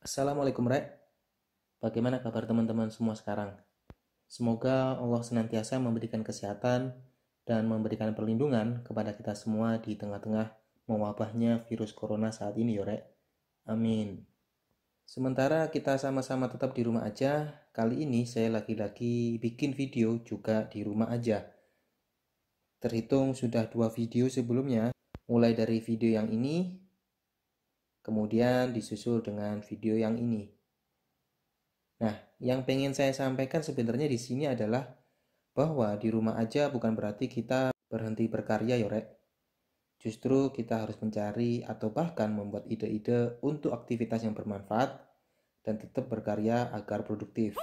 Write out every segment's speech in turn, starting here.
Assalamualaikum Rek. Bagaimana kabar teman-teman semua sekarang? Semoga Allah senantiasa memberikan kesehatan dan memberikan perlindungan kepada kita semua di tengah-tengah mewabahnya virus corona saat ini ya, Rek Amin. Sementara kita sama-sama tetap di rumah aja, kali ini saya lagi-lagi bikin video juga di rumah aja. Terhitung sudah dua video sebelumnya, mulai dari video yang ini Kemudian disusul dengan video yang ini. Nah, yang pengen saya sampaikan sebenarnya di sini adalah bahwa di rumah aja bukan berarti kita berhenti berkarya, Yorek. Justru kita harus mencari atau bahkan membuat ide-ide untuk aktivitas yang bermanfaat dan tetap berkarya agar produktif.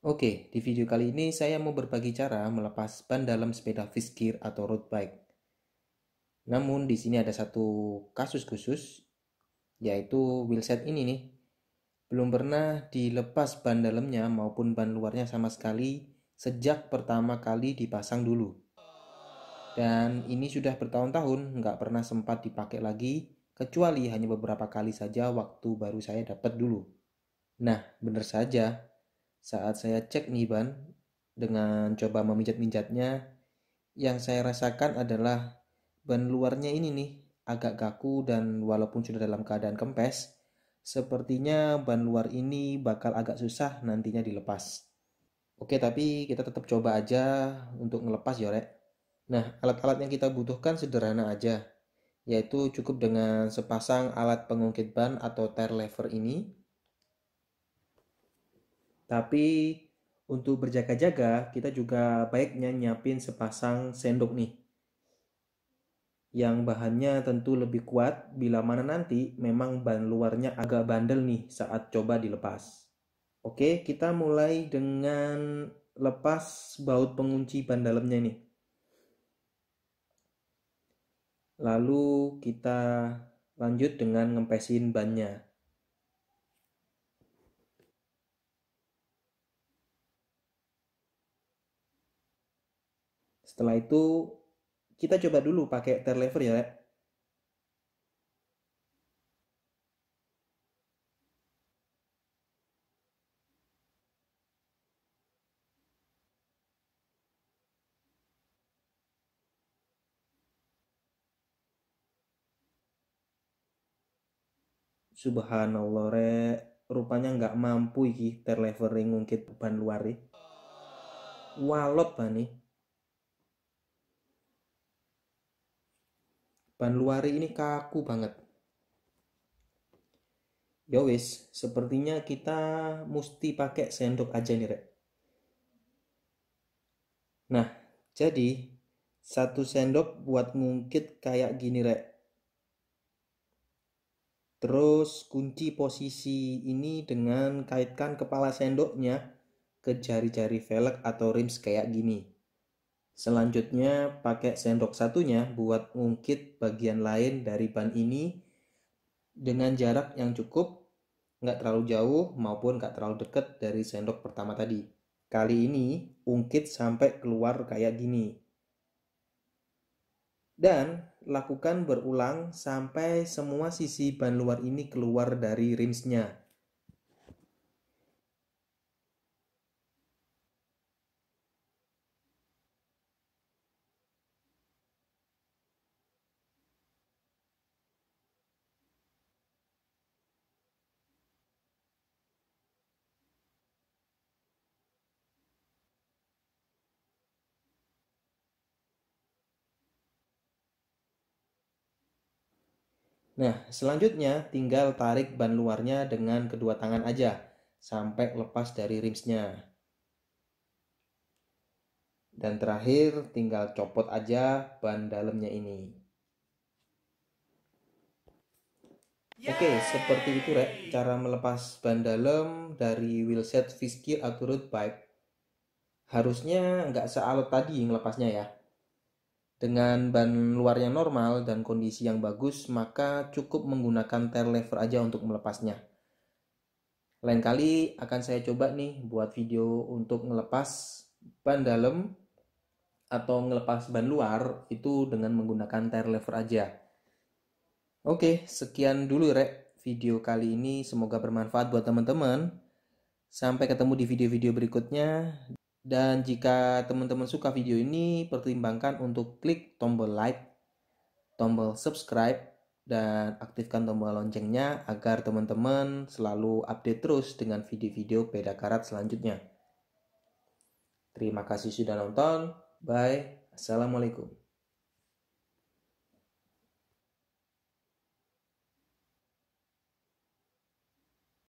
Oke, di video kali ini saya mau berbagi cara melepas ban dalam sepeda fixed gear atau road bike. Namun di sini ada satu kasus khusus yaitu wheelset ini nih belum pernah dilepas ban dalamnya maupun ban luarnya sama sekali sejak pertama kali dipasang dulu. Dan ini sudah bertahun-tahun nggak pernah sempat dipakai lagi kecuali hanya beberapa kali saja waktu baru saya dapat dulu. Nah, bener saja saat saya cek nih ban dengan coba memijat-mijatnya yang saya rasakan adalah ban luarnya ini nih agak kaku dan walaupun sudah dalam keadaan kempes, sepertinya ban luar ini bakal agak susah nantinya dilepas. Oke, tapi kita tetap coba aja untuk ngelepas ya, Rek. Nah, alat-alat yang kita butuhkan sederhana aja, yaitu cukup dengan sepasang alat pengungkit ban atau tire lever ini. Tapi untuk berjaga-jaga, kita juga baiknya nyiapin sepasang sendok nih yang bahannya tentu lebih kuat bila mana nanti memang ban luarnya agak bandel nih saat coba dilepas. Oke, kita mulai dengan lepas baut pengunci ban dalamnya nih. Lalu kita lanjut dengan ngempesin bannya. Setelah itu kita coba dulu pakai terlever ya. Subhanallah re, rupanya nggak mampu iki terlevering ngungkit beban luar re. Walot bani. Ban luari ini kaku banget. Ya wis, sepertinya kita mesti pakai sendok aja nih, Rek. Nah, jadi satu sendok buat ngungkit kayak gini, Rek. Terus kunci posisi ini dengan kaitkan kepala sendoknya ke jari-jari velg atau rims kayak gini. Selanjutnya pakai sendok satunya buat ungkit bagian lain dari ban ini dengan jarak yang cukup, nggak terlalu jauh maupun nggak terlalu dekat dari sendok pertama tadi. Kali ini ungkit sampai keluar kayak gini. Dan lakukan berulang sampai semua sisi ban luar ini keluar dari rimsnya. Nah, selanjutnya tinggal tarik ban luarnya dengan kedua tangan aja sampai lepas dari rimsnya. Dan terakhir tinggal copot aja ban dalamnya ini. Oke, Oke, seperti itu rek cara melepas ban dalam dari wheelset atau Accurate Bike. Harusnya nggak sealot tadi yang lepasnya ya. Dengan ban luar yang normal dan kondisi yang bagus, maka cukup menggunakan tail lever aja untuk melepasnya. Lain kali akan saya coba nih buat video untuk ngelepas ban dalam atau ngelepas ban luar itu dengan menggunakan tail lever aja. Oke, sekian dulu Rek video kali ini. Semoga bermanfaat buat teman-teman. Sampai ketemu di video-video berikutnya. Dan jika teman-teman suka video ini, pertimbangkan untuk klik tombol like, tombol subscribe, dan aktifkan tombol loncengnya agar teman-teman selalu update terus dengan video-video peda karat selanjutnya. Terima kasih sudah nonton. Bye. Assalamualaikum.